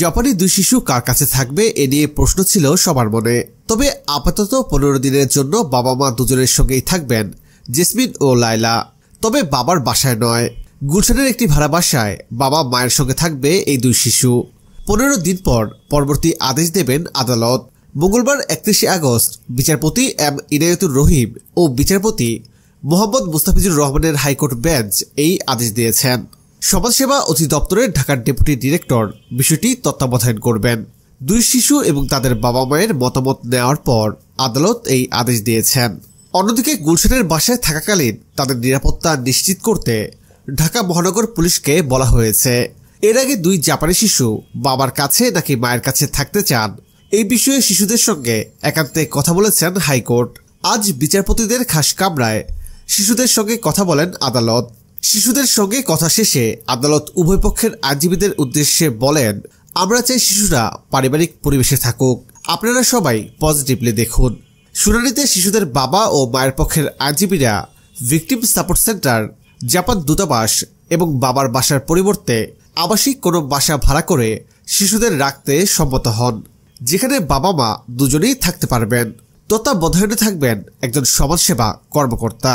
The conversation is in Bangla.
জাপানি দুই শিশু কার কাছে থাকবে এ নিয়ে প্রশ্ন ছিল সবার মনে তবে আপাতত পনেরো দিনের জন্য বাবা মা দুজনের সঙ্গেই থাকবেন জেসমিন ও লায়লা তবে বাবার বাসায় নয় গুলশানের একটি ভাড়া বাসায় বাবা মায়ের সঙ্গে থাকবে এই দুই শিশু পনেরো দিন পর পরবর্তী আদেশ দেবেন আদালত মঙ্গলবার একত্রিশে আগস্ট বিচারপতি এম ইনায়তুর রহিম ও বিচারপতি মোহাম্মদ মুস্তাফিজুর রহমানের হাইকোর্ট বেঞ্চ এই আদেশ দিয়েছেন সমাজসেবা অধিদপ্তরের ঢাকার ডেপুটি ডিরেক্টর বিষয়টি তত্ত্বাবধান করবেন দুই শিশু এবং তাদের বাবা মায়ের মতামত নেওয়ার পর আদালত এই আদেশ দিয়েছেন অন্যদিকে গুলশানের বাসায় থাকাকালীন তাদের নিরাপত্তা নিশ্চিত করতে ঢাকা মহানগর পুলিশকে বলা হয়েছে এর আগে দুই জাপানি শিশু বাবার কাছে নাকি মায়ের কাছে থাকতে চান এই বিষয়ে শিশুদের সঙ্গে একান্তে কথা বলেছেন হাইকোর্ট আজ বিচারপতিদের খাস কামরায় শিশুদের সঙ্গে কথা বলেন আদালত শিশুদের সঙ্গে কথা শেষে আদালত উভয় পক্ষের আইনজীবীদের উদ্দেশ্যে বলেন আমরা চাই শিশুরা পারিবারিক পরিবেশে থাকুক আপনারা সবাই পজিটিভলি দেখুন শুনানিতে শিশুদের বাবা ও মায়ের পক্ষের আইনজীবীরা ভিকটিম সাপোর্ট সেন্টার জাপান দূতাবাস এবং বাবার বাসার পরিবর্তে আবাসিক কোনো বাসা ভাড়া করে শিশুদের রাখতে সম্মত হন যেখানে বাবা মা দুজনেই থাকতে পারবেন তত্ত্বাবধানে থাকবেন একজন সমাজসেবা কর্মকর্তা